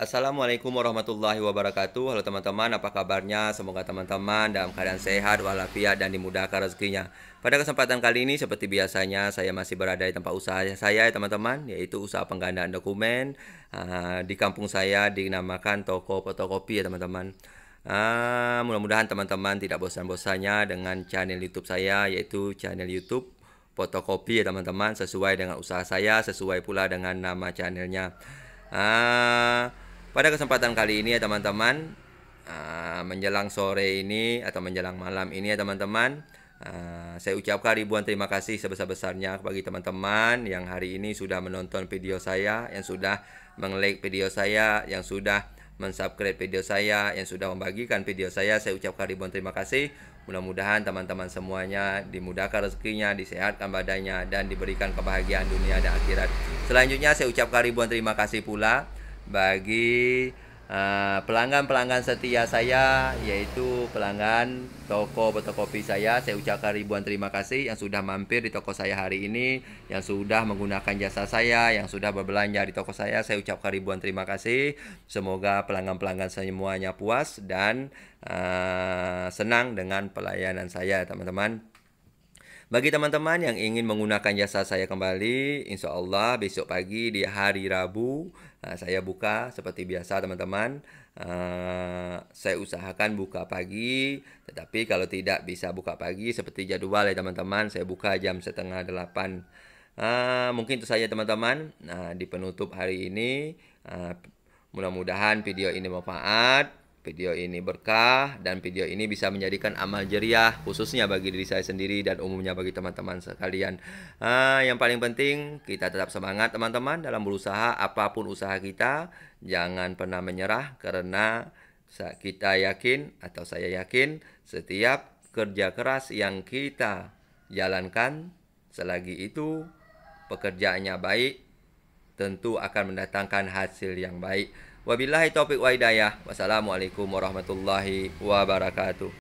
Assalamualaikum warahmatullahi wabarakatuh. Halo teman-teman, apa kabarnya? Semoga teman-teman dalam keadaan sehat walafiat dan dimudahkan rezekinya. Pada kesempatan kali ini seperti biasanya saya masih berada di tempat usaha saya ya teman-teman, yaitu usaha penggandaan dokumen uh, di kampung saya dinamakan toko fotokopi ya teman-teman. Uh, mudah-mudahan teman-teman tidak bosan-bosannya dengan channel YouTube saya yaitu channel YouTube fotokopi ya teman-teman sesuai dengan usaha saya, sesuai pula dengan nama channelnya. Ah, pada kesempatan kali ini ya teman-teman, uh, menjelang sore ini atau menjelang malam ini ya teman-teman, Uh, saya ucapkan ribuan terima kasih sebesar-besarnya bagi teman-teman yang hari ini sudah menonton video saya, yang sudah meng-like video saya, yang sudah mensubscribe video saya, yang sudah membagikan video saya. Saya ucapkan ribuan terima kasih. Mudah-mudahan teman-teman semuanya dimudahkan rezekinya, disehatkan badannya, dan diberikan kebahagiaan dunia dan akhirat. Selanjutnya saya ucapkan ribuan terima kasih pula bagi eh, pelanggan-pelanggan uh, setia saya yaitu pelanggan toko fotokopi saya saya ucapkan ribuan terima kasih yang sudah mampir di toko saya hari ini yang sudah menggunakan jasa saya yang sudah berbelanja di toko saya saya ucapkan ribuan terima kasih semoga pelanggan-pelanggan semuanya puas dan uh, senang dengan pelayanan saya teman-teman bagi teman-teman yang ingin menggunakan jasa saya kembali, insya Allah besok pagi di hari Rabu eh, saya buka seperti biasa teman-teman. Eh, saya usahakan buka pagi, tetapi kalau tidak bisa buka pagi seperti jadwal ya teman-teman, saya buka jam setengah delapan. Eh, mungkin itu saja teman-teman. Nah di penutup hari ini, mudah-mudahan video ini bermanfaat. Video ini berkah dan video ini bisa menjadikan amal jariah khususnya bagi diri saya sendiri dan umumnya bagi teman-teman sekalian. Ah, yang paling penting kita tetap semangat teman-teman dalam berusaha apapun usaha kita. Jangan pernah menyerah karena kita yakin atau saya yakin setiap kerja keras yang kita jalankan selagi itu pekerjaannya baik tentu akan mendatangkan hasil yang baik. Wabillahi taufik wa hidayah. Wassalamualaikum warahmatullahi wabarakatuh.